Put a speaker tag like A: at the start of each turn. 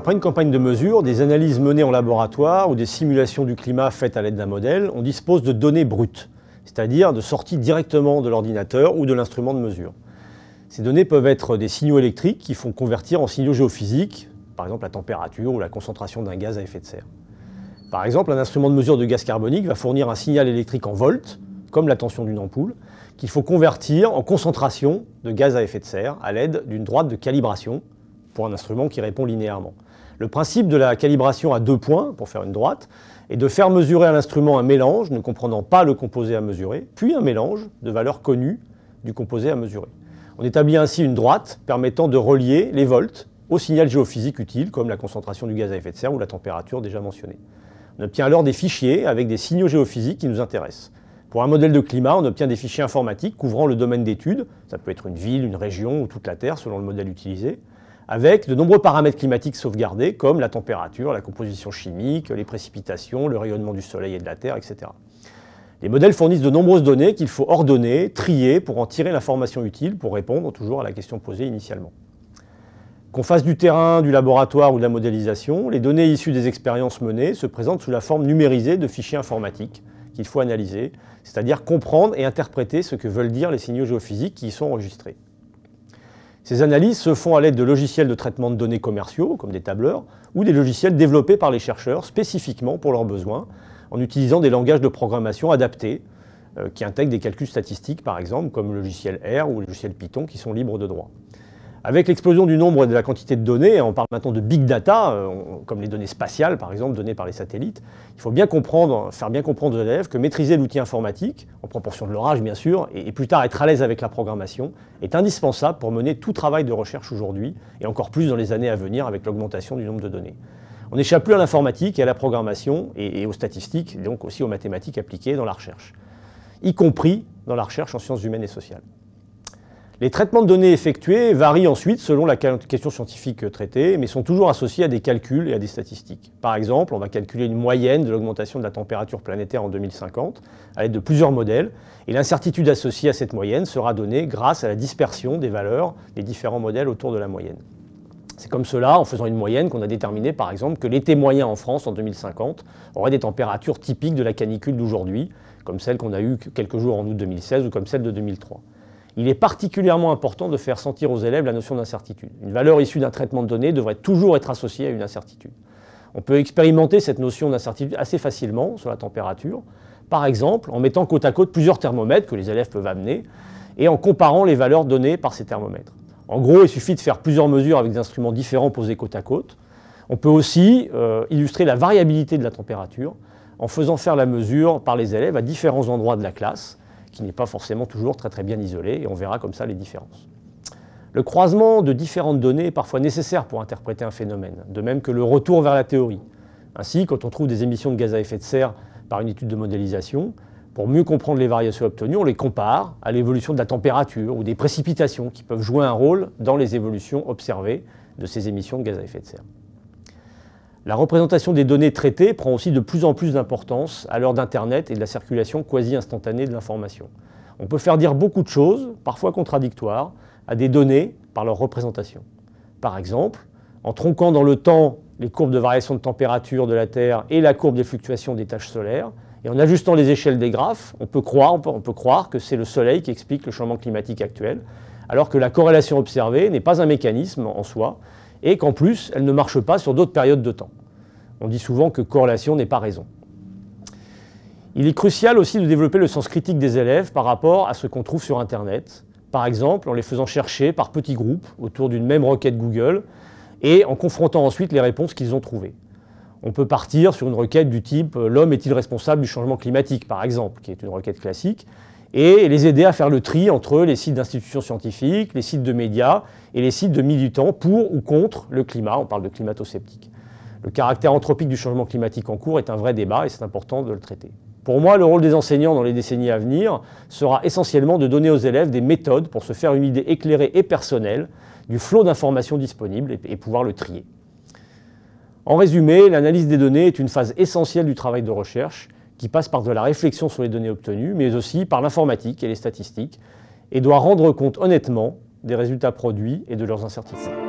A: Après une campagne de mesure, des analyses menées en laboratoire ou des simulations du climat faites à l'aide d'un modèle, on dispose de données brutes, c'est-à-dire de sorties directement de l'ordinateur ou de l'instrument de mesure. Ces données peuvent être des signaux électriques qui font convertir en signaux géophysiques, par exemple la température ou la concentration d'un gaz à effet de serre. Par exemple, un instrument de mesure de gaz carbonique va fournir un signal électrique en volts, comme la tension d'une ampoule, qu'il faut convertir en concentration de gaz à effet de serre à l'aide d'une droite de calibration, pour un instrument qui répond linéairement. Le principe de la calibration à deux points, pour faire une droite, est de faire mesurer à l'instrument un mélange ne comprenant pas le composé à mesurer, puis un mélange de valeurs connues du composé à mesurer. On établit ainsi une droite permettant de relier les volts au signal géophysique utile, comme la concentration du gaz à effet de serre ou la température déjà mentionnée. On obtient alors des fichiers avec des signaux géophysiques qui nous intéressent. Pour un modèle de climat, on obtient des fichiers informatiques couvrant le domaine d'étude, ça peut être une ville, une région ou toute la Terre selon le modèle utilisé avec de nombreux paramètres climatiques sauvegardés, comme la température, la composition chimique, les précipitations, le rayonnement du Soleil et de la Terre, etc. Les modèles fournissent de nombreuses données qu'il faut ordonner, trier pour en tirer l'information utile pour répondre toujours à la question posée initialement. Qu'on fasse du terrain, du laboratoire ou de la modélisation, les données issues des expériences menées se présentent sous la forme numérisée de fichiers informatiques qu'il faut analyser, c'est-à-dire comprendre et interpréter ce que veulent dire les signaux géophysiques qui y sont enregistrés. Ces analyses se font à l'aide de logiciels de traitement de données commerciaux, comme des tableurs, ou des logiciels développés par les chercheurs spécifiquement pour leurs besoins, en utilisant des langages de programmation adaptés, euh, qui intègrent des calculs statistiques par exemple, comme le logiciel R ou le logiciel Python, qui sont libres de droit. Avec l'explosion du nombre et de la quantité de données, on parle maintenant de big data, euh, comme les données spatiales par exemple, données par les satellites, il faut bien comprendre, faire bien comprendre aux élèves que maîtriser l'outil informatique, en proportion de leur âge bien sûr, et, plus tard être à l'aise avec la programmation, est indispensable pour mener tout travail de recherche aujourd'hui, et encore plus dans les années à venir avec l'augmentation du nombre de données. On n'échappe plus à l'informatique et à la programmation, et, et aux statistiques, et donc aussi aux mathématiques appliquées dans la recherche, y compris dans la recherche en sciences humaines et sociales. Les traitements de données effectués varient ensuite selon la question scientifique euh, traitée, mais sont toujours associés à des calculs et à des statistiques. Par exemple, on va calculer une moyenne de l'augmentation de la température planétaire en 2050 à l'aide de plusieurs modèles, et l'incertitude associée à cette moyenne sera donnée grâce à la dispersion des valeurs des différents modèles autour de la moyenne. C'est comme cela, en faisant une moyenne, qu'on a déterminé par exemple que l'été moyen en France en 2050 aurait des températures typiques de la canicule d'aujourd'hui, comme celle qu'on a eue quelques jours en août 2016 ou comme celle de 2003 il est particulièrement important de faire sentir aux élèves la notion d'incertitude. Une valeur issue d'un traitement de données devrait toujours être associée à une incertitude. On peut expérimenter cette notion d'incertitude assez facilement sur la température, par exemple en mettant côte à côte plusieurs thermomètres que les élèves peuvent amener et en comparant les valeurs données par ces thermomètres. En gros, il suffit de faire plusieurs mesures avec des instruments différents posés côte à côte. On peut aussi euh, illustrer la variabilité de la température en faisant faire la mesure par les élèves à différents endroits de la classe qui n'est pas forcément toujours très très bien isolé, et on verra comme ça les différences. Le croisement de différentes données est parfois nécessaire pour interpréter un phénomène, de même que le retour vers la théorie. Ainsi, quand on trouve des émissions de gaz à effet de serre par une étude de modélisation, pour mieux comprendre les variations obtenues, on les compare à l'évolution de la température ou des précipitations qui peuvent jouer un rôle dans les évolutions observées de ces émissions de gaz à effet de serre. La représentation des données traitées prend aussi de plus en plus d'importance à l'heure d'Internet et de la circulation quasi instantanée de l'information. On peut faire dire beaucoup de choses, parfois contradictoires, à des données par leur représentation. Par exemple, en tronquant dans le temps les courbes de variation de température de la Terre et la courbe des fluctuations des taches solaires, et en ajustant les échelles des graphes, on peut croire, on peut croire que c'est le Soleil qui explique le changement climatique actuel, alors que la corrélation observée n'est pas un mécanisme en soi, et qu'en plus, elle ne marche pas sur d'autres périodes de temps. On dit souvent que corrélation n'est pas raison. Il est crucial aussi de développer le sens critique des élèves par rapport à ce qu'on trouve sur Internet, par exemple en les faisant chercher par petits groupes autour d'une même requête Google et en confrontant ensuite les réponses qu'ils ont trouvées. On peut partir sur une requête du type euh, L'homme est-il responsable du changement climatique par exemple, qui est une requête classique, et les aider à faire le tri entre les sites d'institutions scientifiques, les sites de médias et les sites de militants pour ou contre le climat, on parle de climato le caractère anthropique du changement climatique en cours est un vrai débat et c'est important de le traiter. Pour moi, le rôle des enseignants dans les décennies à venir sera essentiellement de donner aux élèves des méthodes pour se faire une idée éclairée et personnelle du flot d'informations disponibles et pouvoir le trier. En résumé, l'analyse des données est une phase essentielle du travail de recherche qui passe par de la réflexion sur les données obtenues, mais aussi par l'informatique et les statistiques, et doit rendre compte honnêtement des résultats produits et de leurs incertitudes.